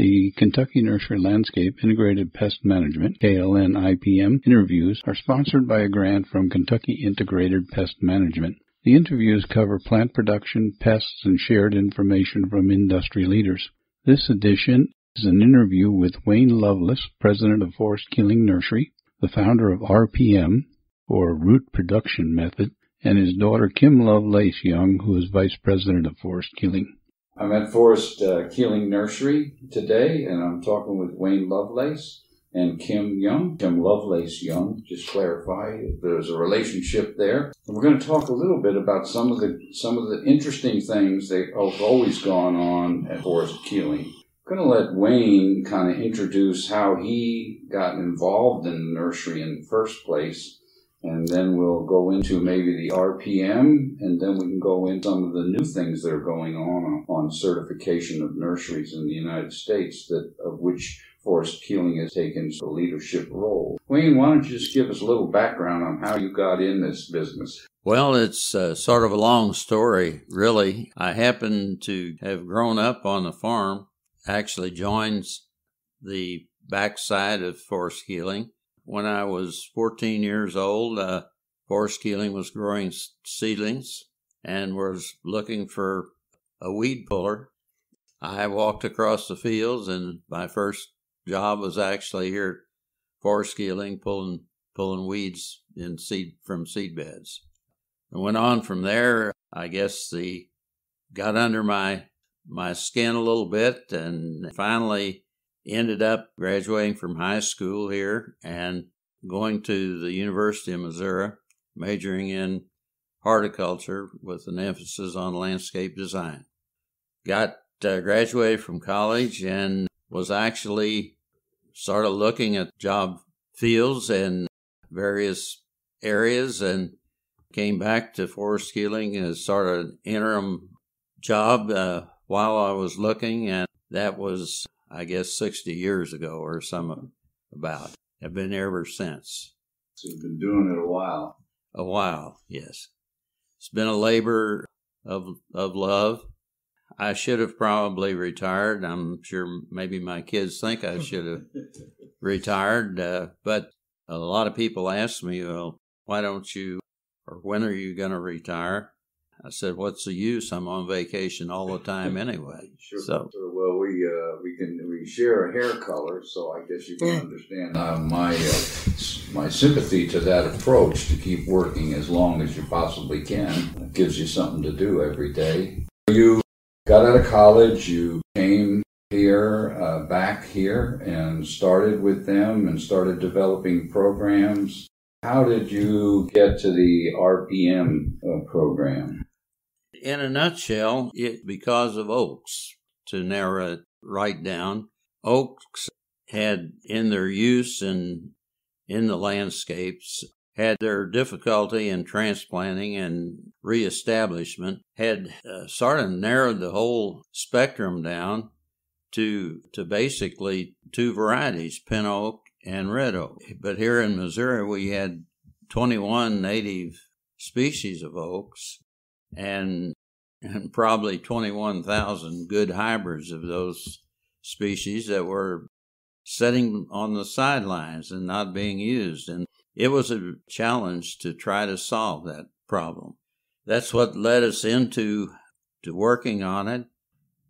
The Kentucky Nursery Landscape Integrated Pest Management, KLN IPM, interviews are sponsored by a grant from Kentucky Integrated Pest Management. The interviews cover plant production, pests, and shared information from industry leaders. This edition is an interview with Wayne Lovelace, president of Forest Killing Nursery, the founder of RPM, or Root Production Method, and his daughter Kim Lovelace Young, who is vice president of Forest Killing. I'm at Forest uh, Keeling Nursery today, and I'm talking with Wayne Lovelace and Kim Young. Kim Lovelace Young, just clarify there's a relationship there. And we're going to talk a little bit about some of the some of the interesting things that have always gone on at Forest Keeling. I'm going to let Wayne kind of introduce how he got involved in the nursery in the first place and then we'll go into maybe the RPM, and then we can go into some of the new things that are going on on certification of nurseries in the United States, that of which Forest Keeling has taken a leadership role. Wayne, why don't you just give us a little background on how you got in this business? Well, it's uh, sort of a long story, really. I happen to have grown up on the farm, actually joins the backside of Forest Keeling when I was 14 years old, uh, Forest Keeling was growing seedlings and was looking for a weed puller. I walked across the fields, and my first job was actually here at Forest Keeling pulling pulling weeds in seed from seed beds. And went on from there. I guess the got under my my skin a little bit, and finally ended up graduating from high school here and going to the University of Missouri, majoring in horticulture with an emphasis on landscape design. Got uh, graduated from college and was actually sort of looking at job fields and various areas and came back to forest healing and of an interim job uh, while I was looking and that was I guess, 60 years ago or some about. I've been there ever since. So you've been doing it a while. A while, yes. It's been a labor of of love. I should have probably retired. I'm sure maybe my kids think I should have retired, uh, but a lot of people ask me, "Well, why don't you or when are you going to retire?" I said, "What's the use? I'm on vacation all the time anyway." sure. So, well, we uh, we can we share a hair color, so I guess you can understand uh, my uh, my sympathy to that approach to keep working as long as you possibly can. It gives you something to do every day. You got out of college, you came here, uh, back here, and started with them and started developing programs. How did you get to the RPM uh, program? In a nutshell, it because of Oaks to narrow it right down. Oaks had in their use and in the landscapes had their difficulty in transplanting and reestablishment, had uh, sort of narrowed the whole spectrum down to to basically two varieties, pin oak and red oak. But here in Missouri, we had 21 native species of oaks, and and probably 21,000 good hybrids of those species that were sitting on the sidelines and not being used. And it was a challenge to try to solve that problem. That's what led us into to working on it.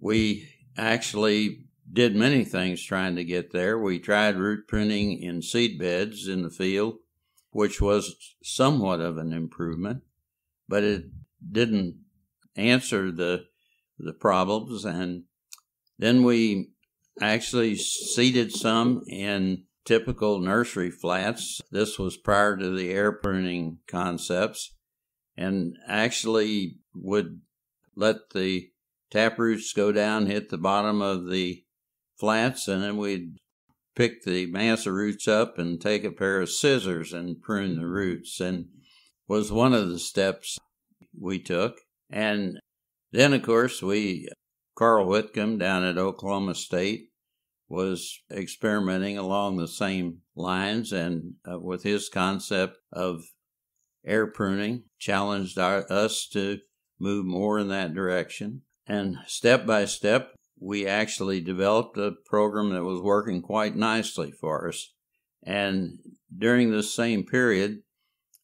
We actually did many things trying to get there. We tried root printing in seed beds in the field, which was somewhat of an improvement, but it didn't answer the the problems, and then we actually seeded some in typical nursery flats. This was prior to the air pruning concepts, and actually would let the taproots go down, hit the bottom of the flats, and then we'd pick the mass of roots up and take a pair of scissors and prune the roots, and was one of the steps we took. And then, of course, we, Carl Whitcomb down at Oklahoma State, was experimenting along the same lines and uh, with his concept of air pruning, challenged our, us to move more in that direction. And step by step, we actually developed a program that was working quite nicely for us. And during this same period,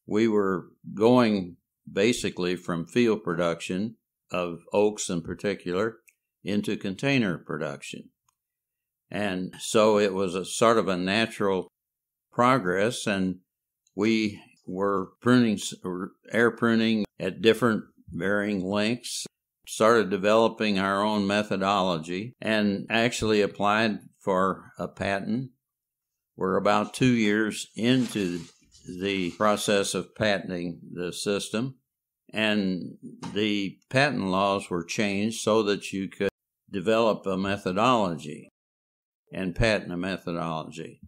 we were going basically from field production of oaks in particular into container production. And so it was a sort of a natural progress, and we were pruning, air pruning at different varying lengths, started developing our own methodology, and actually applied for a patent. We're about two years into the process of patenting the system, and the patent laws were changed so that you could develop a methodology and patent a methodology.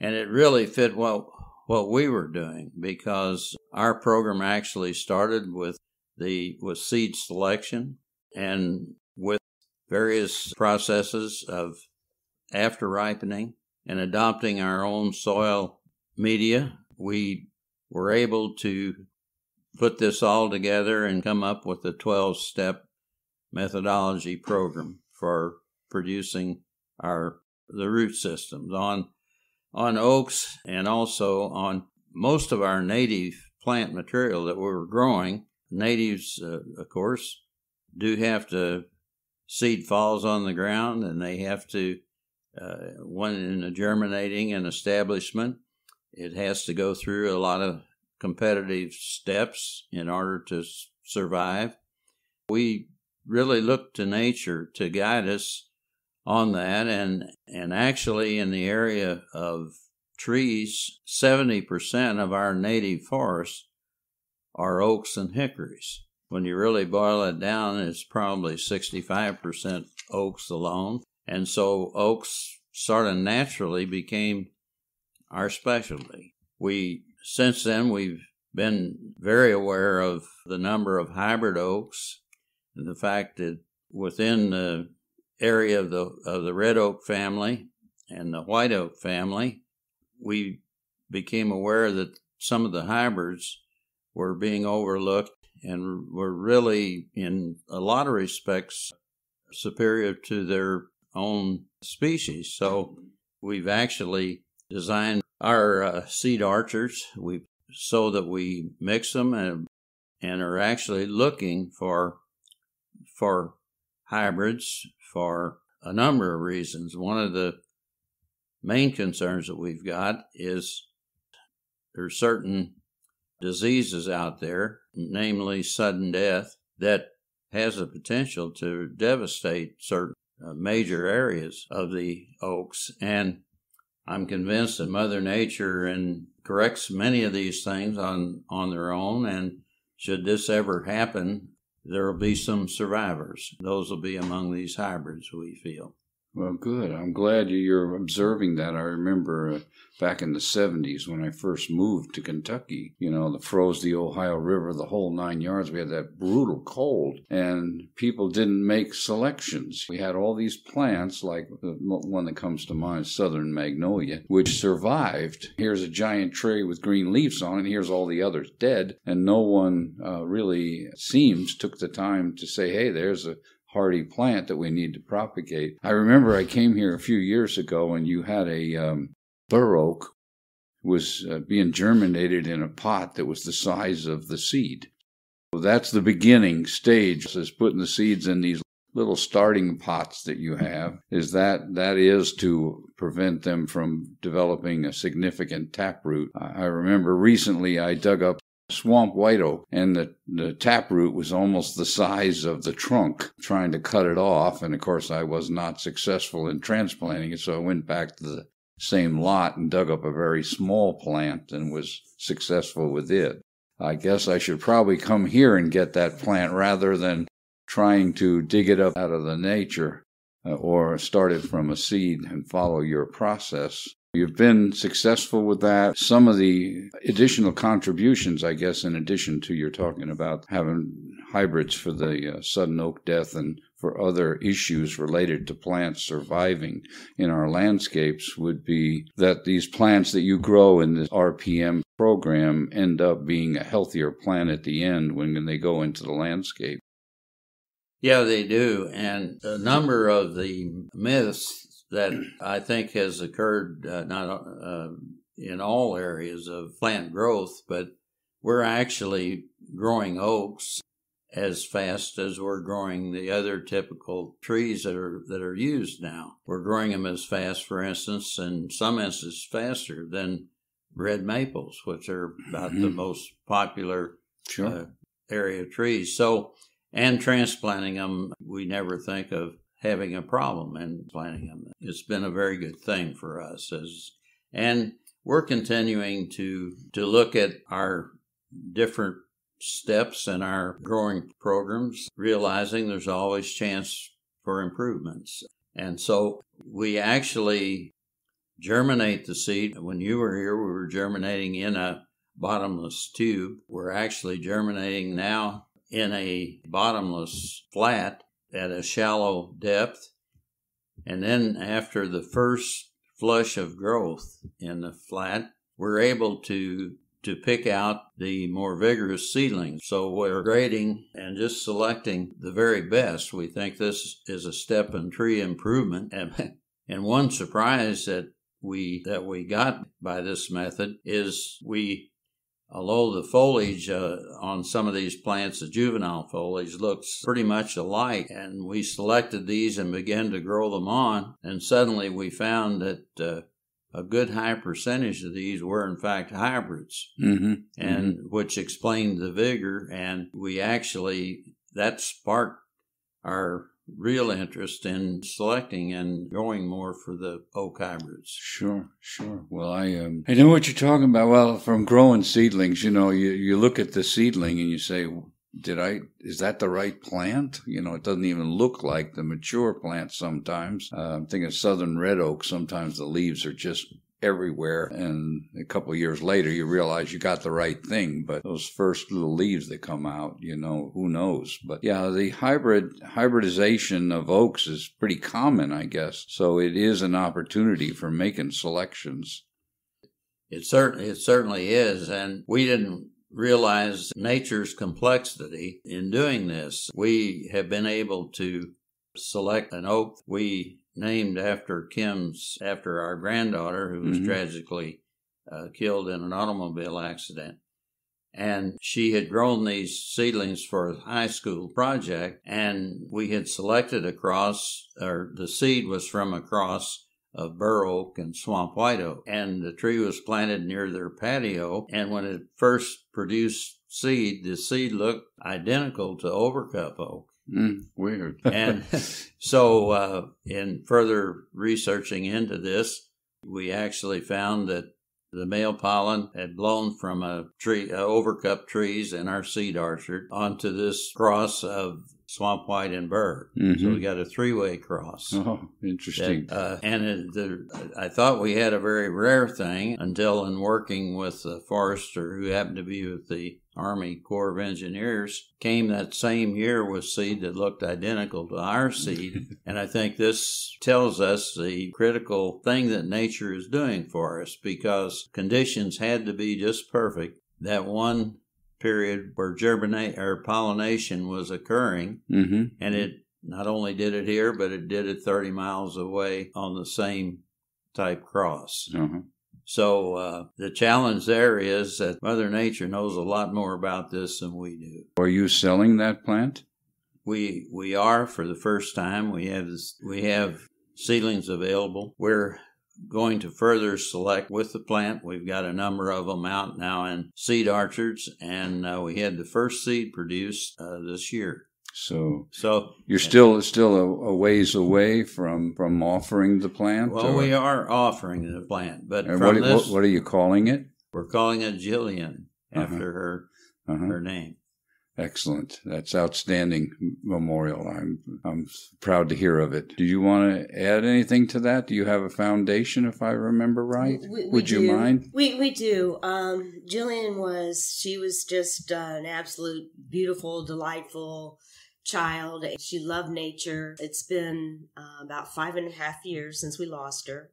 And it really fit what, what we were doing because our program actually started with the with seed selection and with various processes of after ripening and adopting our own soil media, we were able to put this all together and come up with a 12 step methodology program for producing our the root systems on on oaks and also on most of our native plant material that we were growing natives uh, of course do have to seed falls on the ground and they have to uh, in a germinating and establishment it has to go through a lot of competitive steps in order to survive. We really look to nature to guide us on that and and actually in the area of trees 70% of our native forests are oaks and hickories when you really boil it down it's probably 65% oaks alone and so oaks sort of naturally became our specialty. We since then we've been very aware of the number of hybrid oaks and the fact that within the area of the of the red oak family and the white oak family, we became aware that some of the hybrids were being overlooked and were really in a lot of respects superior to their own species. So we've actually design our uh, seed archers we, so that we mix them and, and are actually looking for, for hybrids for a number of reasons. One of the main concerns that we've got is there's certain diseases out there, namely sudden death, that has the potential to devastate certain uh, major areas of the oaks. And I'm convinced that Mother Nature and corrects many of these things on, on their own. And should this ever happen, there will be some survivors. Those will be among these hybrids, we feel. Well, good. I'm glad you're observing that. I remember uh, back in the 70s when I first moved to Kentucky, you know, the froze the Ohio River, the whole nine yards. We had that brutal cold, and people didn't make selections. We had all these plants, like the one that comes to mind, Southern Magnolia, which survived. Here's a giant tree with green leaves on it, here's all the others dead, and no one uh, really seems took the time to say, hey, there's a hardy plant that we need to propagate. I remember I came here a few years ago and you had a um, bur oak was uh, being germinated in a pot that was the size of the seed. So that's the beginning stage is putting the seeds in these little starting pots that you have is that that is to prevent them from developing a significant taproot. I remember recently I dug up swamp white oak, and the, the taproot was almost the size of the trunk, trying to cut it off. And of course, I was not successful in transplanting it, so I went back to the same lot and dug up a very small plant and was successful with it. I guess I should probably come here and get that plant rather than trying to dig it up out of the nature uh, or start it from a seed and follow your process. You've been successful with that. Some of the additional contributions, I guess, in addition to you're talking about having hybrids for the uh, sudden oak death and for other issues related to plants surviving in our landscapes would be that these plants that you grow in this RPM program end up being a healthier plant at the end when they go into the landscape. Yeah, they do. And a number of the myths that I think has occurred uh, not uh, in all areas of plant growth, but we're actually growing oaks as fast as we're growing the other typical trees that are that are used now. We're growing them as fast, for instance, in some instances faster than red maples, which are about mm-hmm. the most popular sure. uh, area trees. So, and transplanting them, we never think of having a problem and planning them. It's been a very good thing for us as and we're continuing to to look at our different steps in our growing programs, realizing there's always chance for improvements. And so we actually germinate the seed. When you were here, we were germinating in a bottomless tube. We're actually germinating now in a bottomless flat at a shallow depth. And then after the first flush of growth in the flat, we're able to to pick out the more vigorous seedlings. So we're grading and just selecting the very best. We think this is a step in tree improvement. And, and one surprise that we that we got by this method is we although the foliage uh, on some of these plants, the juvenile foliage, looks pretty much alike, and we selected these and began to grow them on, and suddenly we found that uh, a good high percentage of these were in fact hybrids, mm-hmm. and mm-hmm. which explained the vigor, and we actually that sparked our real interest in selecting and going more for the oak hybrids. Sure, sure. Well, I um, I know what you're talking about. Well, from growing seedlings, you know, you, you look at the seedling and you say, did I, is that the right plant? You know, it doesn't even look like the mature plant sometimes. Uh, I'm thinking southern red oak, sometimes the leaves are just everywhere. And a couple years later, you realize you got the right thing. But those first little leaves that come out, you know, who knows? But yeah, the hybrid hybridization of oaks is pretty common, I guess. So it is an opportunity for making selections. It certainly it certainly is, and we didn't realize nature's complexity in doing this. We have been able to select an oak we named after Kim's, after our granddaughter, who was mm-hmm. tragically uh, killed in an automobile accident. And she had grown these seedlings for a high school project, and we had selected a cross, or the seed was from a cross of bur oak and swamp white oak. And the tree was planted near their patio, and when it first produced seed, the seed looked identical to overcup oak. Mm, weird. and so, uh, in further researching into this, we actually found that the male pollen had blown from a tree, uh, overcup trees in our seed orchard onto this cross of swamp white and burr. Mm-hmm. So we got a three way cross. Oh, interesting. That, uh, and it, the, I thought we had a very rare thing until in working with a forester who happened to be with the Army Corps of Engineers came that same year with seed that looked identical to our seed. and I think this tells us the critical thing that nature is doing for us because conditions had to be just perfect. That one period where germinate or pollination was occurring, mm-hmm. and it not only did it here, but it did it 30 miles away on the same type cross. Mm-hmm. So uh, the challenge there is that Mother Nature knows a lot more about this than we do. Are you selling that plant? We we are for the first time. We have we have seedlings available. We're going to further select with the plant. We've got a number of them out now in seed orchards, and uh, we had the first seed produced uh, this year. So, so you're uh, still still a, a, ways away from from offering the plant. Well, or? we are offering the plant, but what, this, what, what, are you calling it? We're calling it Jillian uh-huh. after uh-huh. her uh-huh. her name. Excellent. That's outstanding memorial. I'm I'm proud to hear of it. Do you want to add anything to that? Do you have a foundation, if I remember right? We, we Would you mind? We we do. Um, Jillian was she was just uh, an absolute beautiful, delightful child. She loved nature. It's been uh, about five and a half years since we lost her,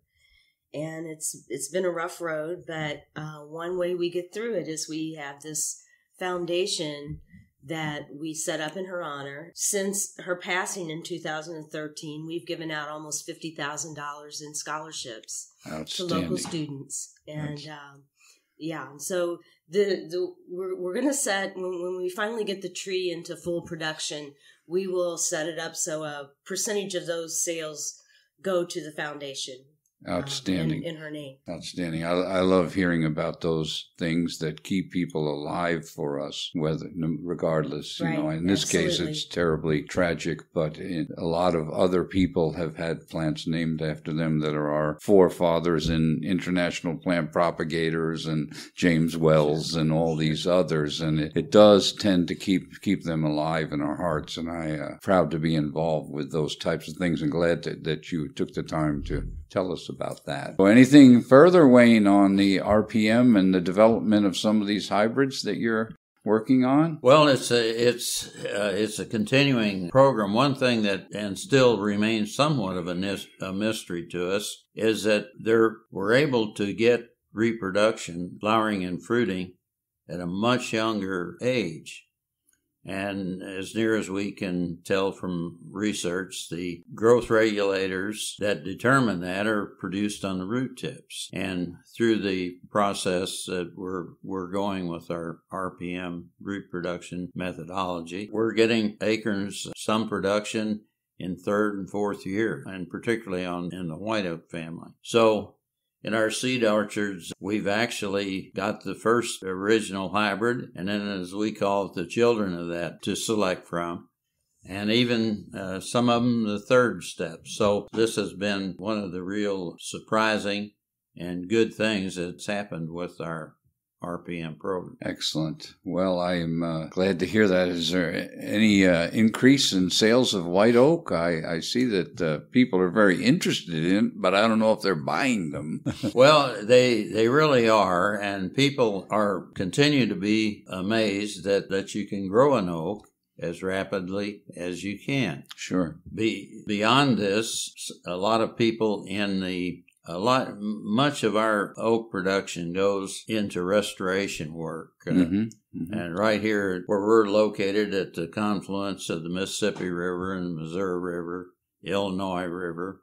and it's it's been a rough road. But uh, one way we get through it is we have this foundation that we set up in her honor. Since her passing in 2013, we've given out almost fifty thousand dollars in scholarships to local students, and. Um, yeah. So the, the we're, we're going to set, when, when we finally get the tree into full production, we will set it up so a percentage of those sales go to the foundation. Um, Outstanding. Um, in, in, her name. Outstanding. I, I love hearing about those things that keep people alive for us, whether regardless. Right. You know, in this case, it's terribly tragic, but in, a lot of other people have had plants named after them that are our forefathers and in international plant propagators and James Wells and all these others, and it, it does tend to keep keep them alive in our hearts. And I uh, proud to be involved with those types of things, and glad that, that you took the time to tell us about that. So anything further, weighing on the RPM and the development of some of these hybrids that you're working on? Well, it's a, it's uh, it's a continuing program. One thing that and still remains somewhat of a, nis- a mystery to us is that there we're able to get reproduction, flowering and fruiting at a much younger age. And as near as we can tell from research, the growth regulators that determine that are produced on the root tips. And through the process that we're, we're going with our RPM root production methodology, we're getting acorns, some production in third and fourth year, and particularly on in the white oak family. So in our seed orchards, we've actually got the first original hybrid, and then, as we call it, the children of that to select from, and even uh, some of them the third step. So, this has been one of the real surprising and good things that's happened with our RPM program. Excellent. Well, I'm uh, glad to hear that. Is there any uh, increase in sales of white oak? I, I see that uh, people are very interested in, but I don't know if they're buying them. well, they they really are, and people are continue to be amazed that that you can grow an oak as rapidly as you can. Sure. Be, beyond this, a lot of people in the a lot much of our oak production goes into restoration work uh, mm-hmm, mm-hmm. and right here where we're located at the confluence of the mississippi river and the missouri river illinois river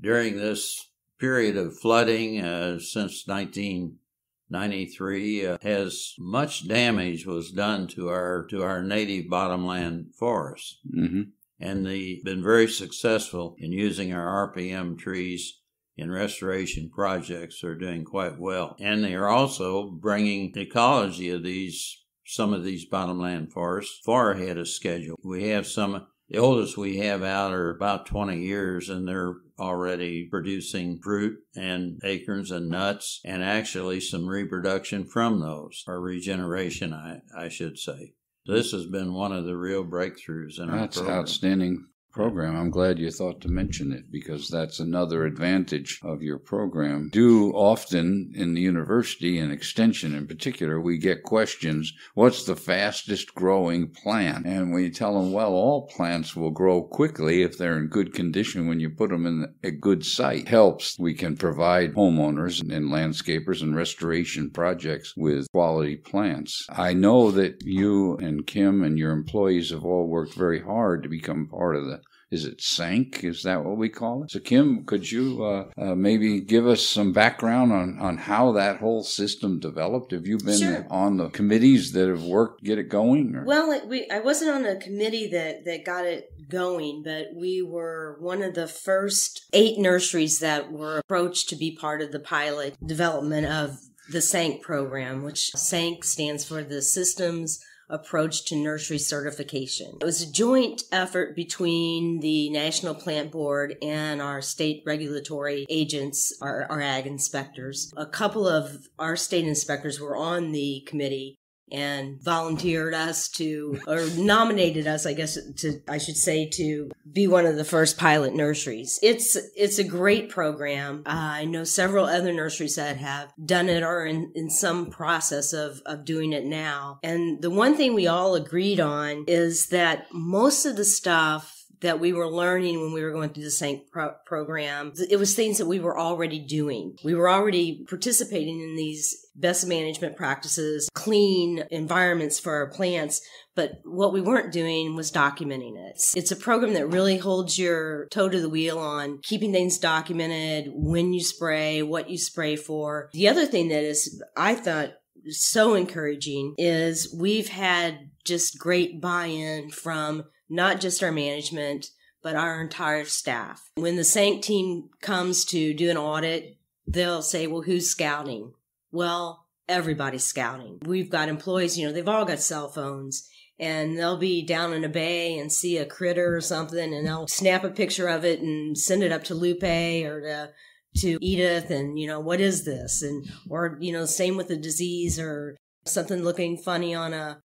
during this period of flooding uh, since 1993 uh, has much damage was done to our to our native bottomland forests mm-hmm. and they've been very successful in using our rpm trees in restoration projects are doing quite well. And they are also bringing ecology of these, some of these bottomland forests far ahead of schedule. We have some, the oldest we have out are about 20 years and they're already producing fruit and acorns and nuts and actually some reproduction from those or regeneration, I, I should say. This has been one of the real breakthroughs in That's our That's outstanding program. I'm glad you thought to mention it because that's another advantage of your program. Do often in the university and extension in particular, we get questions, what's the fastest growing plant? And we tell them, well, all plants will grow quickly if they're in good condition when you put them in a good site. Helps we can provide homeowners and landscapers and restoration projects with quality plants. I know that you and Kim and your employees have all worked very hard to become part of the is it sank? Is that what we call it? So, Kim, could you uh, uh, maybe give us some background on, on how that whole system developed? Have you been sure. on the committees that have worked get it going? Or? Well, it, we, I wasn't on a committee that, that got it going, but we were one of the first eight nurseries that were approached to be part of the pilot development of the SANK program, which SANK stands for the Systems approach to nursery certification. It was a joint effort between the National Plant Board and our state regulatory agents, our, our ag inspectors. A couple of our state inspectors were on the committee and volunteered us to, or nominated us, I guess, to, I should say, to be one of the first pilot nurseries. It's, it's a great program. Uh, I know several other nurseries that have done it or in, in some process of, of doing it now. And the one thing we all agreed on is that most of the stuff that we were learning when we were going through the same pro- program. It was things that we were already doing. We were already participating in these best management practices, clean environments for our plants. But what we weren't doing was documenting it. It's a program that really holds your toe to the wheel on keeping things documented, when you spray, what you spray for. The other thing that is, I thought, so encouraging is we've had just great buy in from not just our management, but our entire staff. When the SANC team comes to do an audit, they'll say, well, who's scouting? Well, everybody's scouting. We've got employees, you know, they've all got cell phones and they'll be down in a bay and see a critter or something and they'll snap a picture of it and send it up to Lupe or to to Edith and you know what is this and or you know same with a disease or something looking funny on a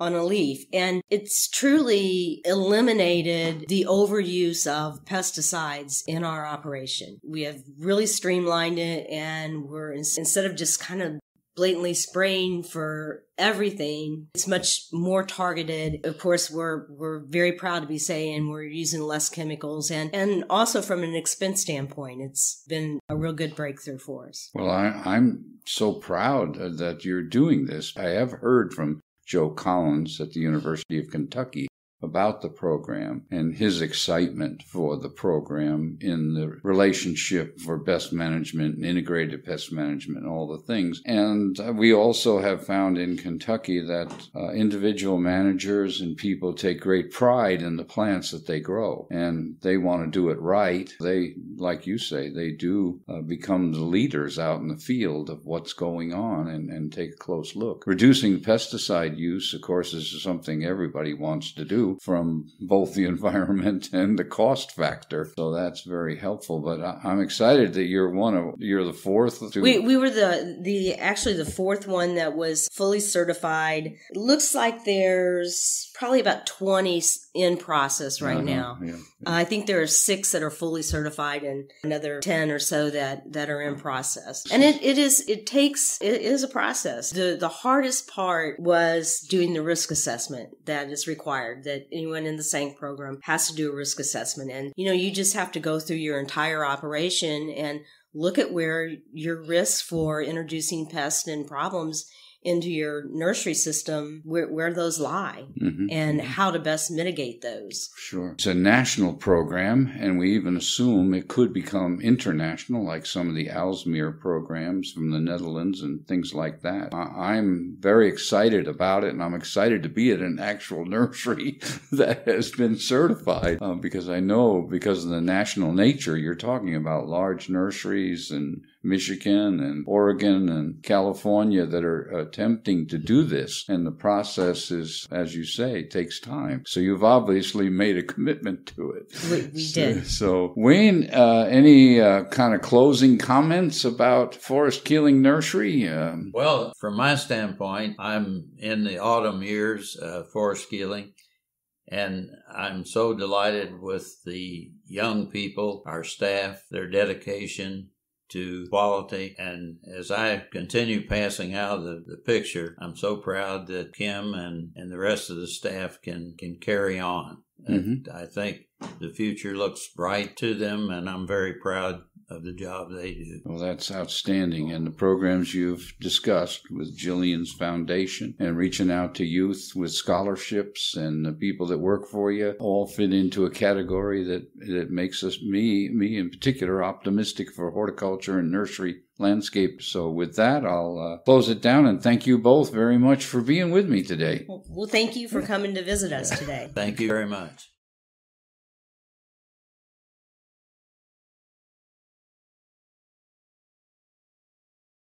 on a leaf. And it's truly eliminated the overuse of pesticides in our operation. We have really streamlined it and we're instead of just kind of blatantly spraying for everything. It's much more targeted. Of course, we're we're very proud to be saying we're using less chemicals and and also from an expense standpoint, it's been a real good breakthrough for us. Well, I, I'm so proud that you're doing this. I have heard from Joe Collins at the University of Kentucky about the program and his excitement for the program in the relationship for pest management and integrated pest management and all the things. And uh, we also have found in Kentucky that uh, individual managers and people take great pride in the plants that they grow and they want to do it right. They, like you say, they do uh, become the leaders out in the field of what's going on and, and take a close look. Reducing pesticide use, of course, is something everybody wants to do from both the environment and the cost factor. So that's very helpful. But I, am excited that you're one of you're the fourth. To- we we were the the actually the fourth one that was fully certified. It looks like there's probably about twenty in process right uh-huh. now. Yeah. Yeah. Uh, I think there are six that are fully certified and another 10 or so that, that are in process. And it, it is, it takes, it is a process. The, the hardest part was doing the risk assessment that is required that anyone in the SANC program has to do a risk assessment. And, you know, you just have to go through your entire operation and look at where your risks for introducing pests and problems into your nursery system, where, where those lie mm-hmm. and mm-hmm. how to best mitigate those. Sure. It's a national program, and we even assume it could become international, like some of the Alsmeer programs from the Netherlands and things like that. I'm very excited about it, and I'm excited to be at an actual nursery that has been certified um, because I know because of the national nature, you're talking about large nurseries and Michigan and Oregon and California that are attempting to do this. And the process is, as you say, takes time. So you've obviously made a commitment to it. We, we so, did. So, Wayne, uh, any uh, kind of closing comments about Forest Keeling Nursery? Um, well, from my standpoint, I'm in the autumn years of forest keeling. And I'm so delighted with the young people, our staff, their dedication, to quality. And as I continue passing out of the, the picture, I'm so proud that Kim and, and the rest of the staff can, can carry on. Mm-hmm. I think the future looks bright to them, and I'm very proud of the job they do. Well, that's outstanding. And the programs you've discussed with Jillian's Foundation and reaching out to youth with scholarships and the people that work for you all fit into a category that, that makes us, me, me in particular, optimistic for horticulture and nursery landscape. So with that, I'll uh, close it down and thank you both very much for being with me today. Well, thank you for coming to visit us today. thank you very much.